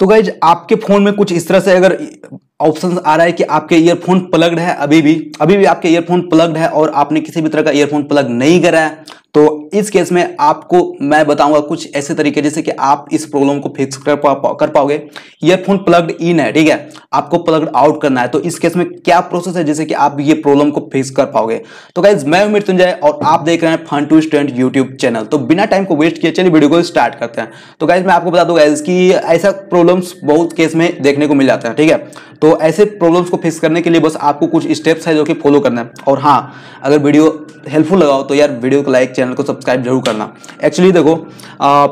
तो गाइज आपके फोन में कुछ इस तरह से अगर ऑप्शन आ रहा है कि आपके ईयरफोन प्लग्ड है अभी भी अभी भी आपके ईयरफोन प्लग्ड है और आपने किसी भी तरह का ईयरफोन प्लग नहीं करा है तो इस केस में आपको मैं बताऊंगा कुछ ऐसे तरीके जैसे कि आप इस प्रॉब्लम को फिक्स कर पा कर पाओगे ईयरफोन प्लग्ड इन है ठीक है आपको प्लग्ड आउट करना है तो इस केस में क्या प्रोसेस है जैसे कि आप ये प्रॉब्लम को फिक्स कर पाओगे तो गाइज मैं हूं मृत्युंजय और आप देख रहे हैं fun to student YouTube channel तो बिना टाइम को वेस्ट किए चलिए वीडियो को स्टार्ट करते हैं तो गाइज मैं आपको बता दूंगा इसकी ऐसा प्रॉब्लम बहुत केस में देखने को मिल जाता है ठीक है तो ऐसे प्रॉब्लम्स को फेस करने के लिए बस आपको कुछ स्टेप्स है जो कि फॉलो करना है और हाँ अगर वीडियो हेल्पफुल लगाओ तो यार वीडियो को लाइक चैनल को सब्सक्राइब जरूर करना एक्चुअली देखो आ,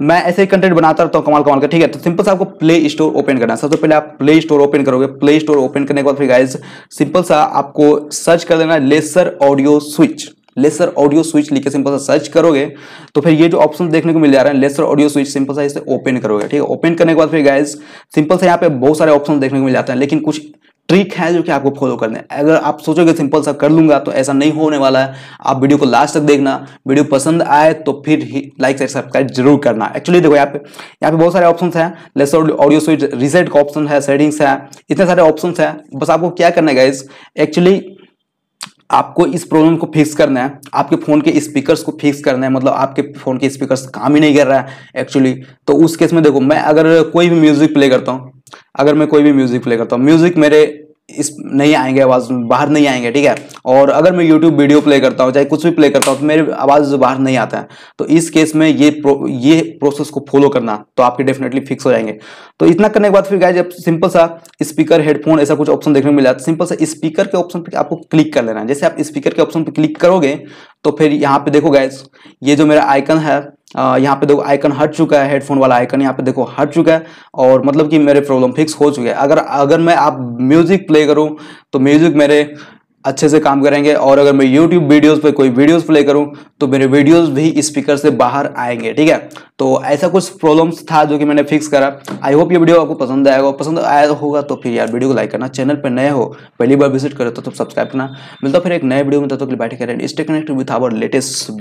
मैं ऐसे कंटेंट बनाता रहता हूँ कमाल कमाल का ठीक है तो सिंपल से आपको प्ले स्टोर ओपन करना है सबसे तो पहले आप प्ले स्टोर ओपन करोगे प्ले स्टोर ओपन करने के बाद फिर गाइज सिंपल सा आपको सर्च कर देना lesser audio switch lesser audio switch लिख के सिंपल सा सर्च करोगे तो फिर ये जो ऑप्शन देखने को मिल जा रहा है लेसर ऑडियो स्विच सिंपल सा इसे ओपन करोगे ठीक है ओपन करने के बाद फिर गाइज सिंपल सा यहाँ पे बहुत सारे ऑप्शन देखने को मिल जाते हैं लेकिन कुछ ट्रिक है जो कि आपको फॉलो करने है अगर आप सोचोगे सिंपल सा कर लूंगा तो ऐसा नहीं होने वाला है आप वीडियो को लास्ट तक देखना वीडियो पसंद आए तो फिर ही लाइक से सब्सक्राइब जरूर करना एक्चुअली देखो यहाँ पे यहाँ पे बहुत सारे ऑप्शन है लेसर ऑडियो स्विच रिसेट का ऑप्शन है सेटिंग्स है इतने सारे ऑप्शन है बस आपको क्या करना है गाइज एक्चुअली आपको इस प्रॉब्लम को फिक्स करना है आपके फ़ोन के स्पीकर्स को फिक्स करना है मतलब आपके फ़ोन के स्पीकर्स काम ही नहीं कर रहा है एक्चुअली तो उस केस में देखो मैं अगर कोई भी म्यूज़िक प्ले करता हूँ अगर मैं कोई भी म्यूज़िक प्ले करता हूँ म्यूज़िक मेरे इस नहीं आएंगे आवाज़ बाहर नहीं आएंगे ठीक है और अगर मैं यूट्यूब वीडियो प्ले करता हूँ चाहे कुछ भी प्ले करता हूँ तो मेरी आवाज़ बाहर नहीं आता है तो इस केस में ये प्रो, ये प्रोसेस को फॉलो करना तो आपके डेफिनेटली फिक्स हो जाएंगे तो इतना करने के बाद फिर जब सिंपल सा स्पीकर हेडफोन ऐसा कुछ ऑप्शन देखने को मिला सिंपल तो सा स्पीकर के ऑप्शन पर आपको क्लिक कर लेना है जैसे आप स्पीकर के ऑप्शन पर क्लिक करोगे तो फिर यहाँ पे देखो गाइज ये जो मेरा आइकन है यहाँ पे देखो आइकन हट चुका है हेडफोन वाला आइकन यहाँ पे देखो हट चुका है और मतलब कि मेरे प्रॉब्लम फिक्स हो चुके हैं अगर अगर मैं आप म्यूज़िक प्ले करूँ तो म्यूज़िक मेरे अच्छे से काम करेंगे और अगर मैं YouTube वीडियोस पे कोई वीडियोस प्ले करूं तो मेरे वीडियोस भी स्पीकर से बाहर आएंगे ठीक है तो ऐसा कुछ प्रॉब्लम्स था जो कि मैंने फिक्स करा आई होप ये वीडियो आपको पसंद आएगा पसंद आया तो होगा तो फिर यार वीडियो को लाइक करना चैनल पर नए हो पहली बार विजिट करो तो, तो सब्सक्राइब करना मिलता फिर एक नए वीडियो में तब बैठे करें stay connect with our latest